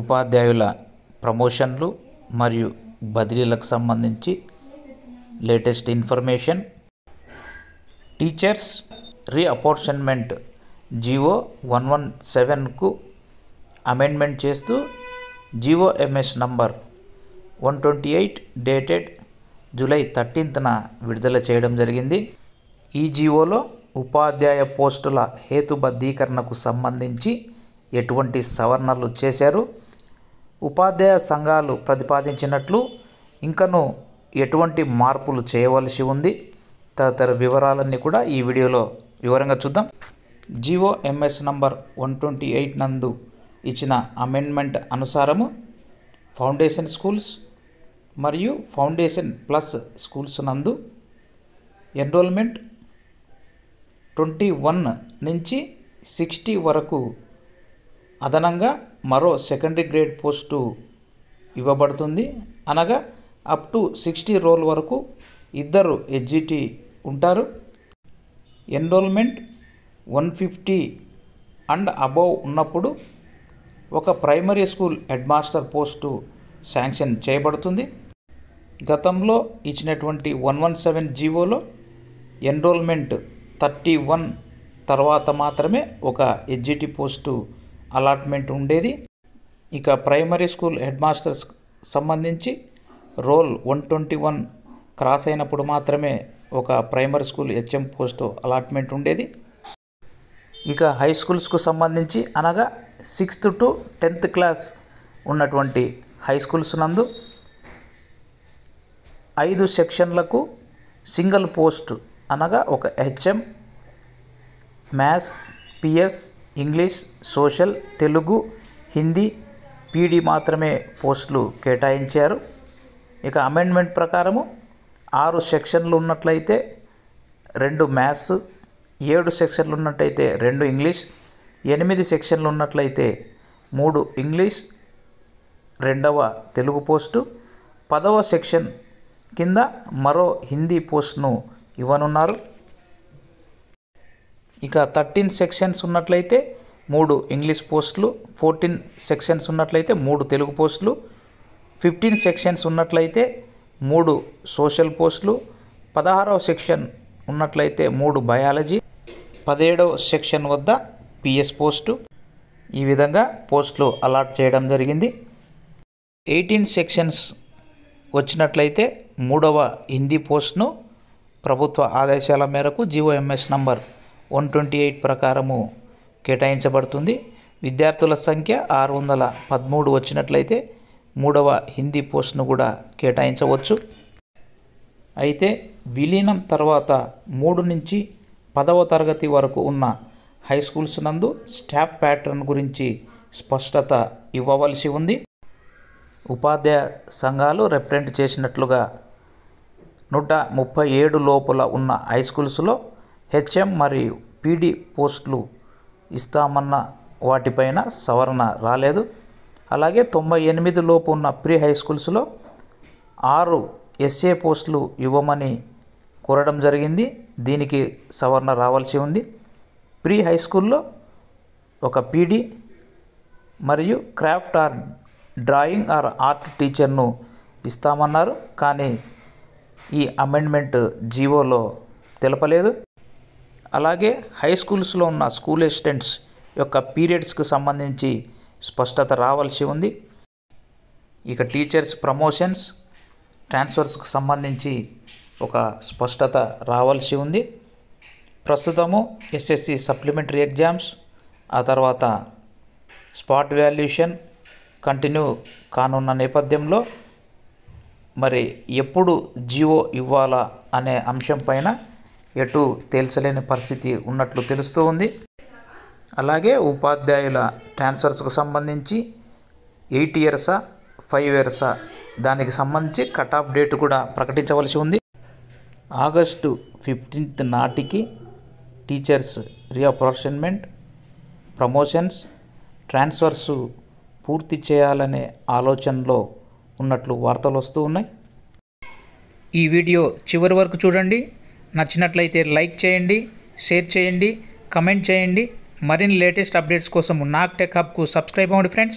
ఉపాధ్యాయుల ప్రమోషన్లు మరియు బదిలీలకు సంబంధించి latest information teachers reapportionment GO one one సెవెన్కు అమెండ్మెంట్ చేస్తూ GO MS number one twenty eight dated July థర్టీన్త్న విడుదల చేయడం జరిగింది ఈ జీవోలో ఉపాధ్యాయ పోస్టుల హేతుబద్ధీకరణకు సంబంధించి ఎటువంటి సవరణలు చేశారు ఉపాధ్యాయ సంఘాలు ప్రతిపాదించినట్లు ఇంకను ఎటువంటి మార్పులు చేయవలసి ఉంది తదితర వివరాలన్నీ కూడా ఈ వీడియోలో వివరంగా చూద్దాం GO MS number one twenty eight నందు ఇచ్చిన అమెండ్మెంట్ అనుసారము ఫౌండేషన్ స్కూల్స్ మరియు ఫౌండేషన్ ప్లస్ స్కూల్స్ నందు ఎన్రోల్మెంట్ ట్వంటీ వన్ నుంచి సిక్స్టీ వరకు అదనంగా మరో సెకండరీ గ్రేడ్ పోస్టు ఇవ్వబడుతుంది అనగా అప్ టు సిక్స్టీ రోల్ వరకు ఇద్దరు హెచ్జిటి ఉంటారు enrolment one fifty and above ఉన్నప్పుడు ఒక primary school head master post sanction చేయబడుతుంది గతంలో ఇచ్చినటువంటి వన్ వన్ సెవెన్ జీవోలో ఎన్రోల్మెంట్ థర్టీ వన్ తర్వాత మాత్రమే ఒక హెచ్జిటి పోస్టు అలాట్మెంట్ ఉండేది ఇక ప్రైమరీ స్కూల్ హెడ్ మాస్టర్స్ సంబంధించి roll one twenty one cross అయినప్పుడు మాత్రమే ఒక primary school HM post allotment ఉండేది ఇక హై స్కూల్స్కు సంబంధించి అనగా సిక్స్త్ టు టెన్త్ క్లాస్ ఉన్నటువంటి హై స్కూల్స్ నందు ఐదు సెక్షన్లకు సింగిల్ పోస్ట్ అనగా ఒక HM maths PS English social Telugu Hindi PD మాత్రమే పోస్టులు కేటాయించారు ఇక అమెండ్మెంట్ ప్రకారము ఆరు సెక్షన్లు ఉన్నట్లయితే రెండు మ్యాథ్స్ ఏడు సెక్షన్లు ఉన్నట్టయితే రెండు ఇంగ్లీష్ ఎనిమిది సెక్షన్లు ఉన్నట్లయితే మూడు ఇంగ్లీష్ రెండవ తెలుగు పోస్టు పదవ సెక్షన్ కింద మరో హిందీ పోస్ట్ను ఇవ్వనున్నారు ఇక థర్టీన్ సెక్షన్స్ ఉన్నట్లయితే మూడు ఇంగ్లీష్ పోస్టులు ఫోర్టీన్ సెక్షన్స్ ఉన్నట్లయితే మూడు తెలుగు పోస్టులు ఫిఫ్టీన్ సెక్షన్స్ ఉన్నట్లయితే మూడు సోషల్ పోస్టులు పదహారవ సెక్షన్ ఉన్నట్లయితే మూడు బయాలజీ పదిహేడవ సెక్షన్ వద్ద పిఎస్ పోస్టు ఈ విధంగా పోస్టులు అలాట్ చేయడం జరిగింది ఎయిటీన్ సెక్షన్స్ వచ్చినట్లయితే మూడవ హిందీ పోస్ట్ను ప్రభుత్వ ఆదేశాల మేరకు GO MS number one twenty eight ప్రకారము కేటాయించబడుతుంది విద్యార్థుల సంఖ్య ఆరు వందల పదమూడు వచ్చినట్లయితే మూడవ హిందీ పోస్ట్ను కూడా కేటాయించవచ్చు అయితే విలీనం తర్వాత మూడు నుంచి పదవ తరగతి వరకు ఉన్న హై స్కూల్స్ నందు స్టాఫ్ ప్యాటర్న్ గురించి స్పష్టత ఇవ్వవలసి ఉంది ఉపాధ్యాయ సంఘాలు రిప్రజెంట్ చేసినట్లుగా నూట ముప్పై ఏడు లోపల ఉన్న హై స్కూల్స్లో హెచ్ఎం మరియు పీడీ పోస్టులు ఇస్తామన్న వాటిపైన సవరణ రాలేదు అలాగే తొంభై ఎనిమిది లోపు ఉన్న ప్రీ హై స్కూల్స్లో ఆరు ఎస్ఏ పోస్టులు ఇవ్వమని కోరడం జరిగింది దీనికి సవరణ రావాల్సి ఉంది ప్రీ హై స్కూల్లో ఒక పీడీ మరియు craft or drawing or art టీచర్ను ఇస్తామన్నారు కానీ ఈ అమెండ్మెంట్ జీవోలో తెలపలేదు అలాగే హై స్కూల్స్లో ఉన్న స్కూల్ అసిస్టెంట్స్ యొక్క పీరియడ్స్కి సంబంధించి స్పష్టత రావాల్సి ఉంది ఇక టీచర్స్ ప్రమోషన్స్ ట్రాన్స్ఫర్స్కి సంబంధించి ఒక స్పష్టత రావాల్సి ఉంది ప్రస్తుతము ఎస్ఎస్సి సప్లిమెంటరీ ఎగ్జామ్స్ ఆ తర్వాత స్పాట్ వాల్యూషన్ కంటిన్యూ కానున్న నేపథ్యంలో మరి ఎప్పుడు జీవో ఇవ్వాలా అనే అంశం పైన ఎటు తేల్చలేని పరిస్థితి ఉన్నట్లు తెలుస్తూ ఉంది అలాగే ఉపాధ్యాయుల ట్రాన్స్ఫర్స్కు సంబంధించి ఎయిట్ ఇయర్సా ఫైవ్ ఇయర్సా దానికి సంబంధించి కట్ ఆఫ్ డేట్ కూడా ప్రకటించవలసి ఉంది ఆగస్టు ఫిఫ్టీన్త్ నాటికి టీచర్స్ రీఅప్రోషన్మెంట్ ప్రమోషన్స్ ట్రాన్స్ఫర్స్ పూర్తి చేయాలనే ఆలోచనలో ఉన్నట్లు వార్తలు వస్తూ ఉన్నాయి ఈ వీడియో చివరి వరకు చూడండి నచ్చినట్లయితే లైక్ చేయండి షేర్ చేయండి కమెంట్ చేయండి మరిన్ని లేటెస్ట్ అప్డేట్స్ కోసం నాక్ టెక్ హబ్కు సబ్స్క్రైబ్ అవ్వండి ఫ్రెండ్స్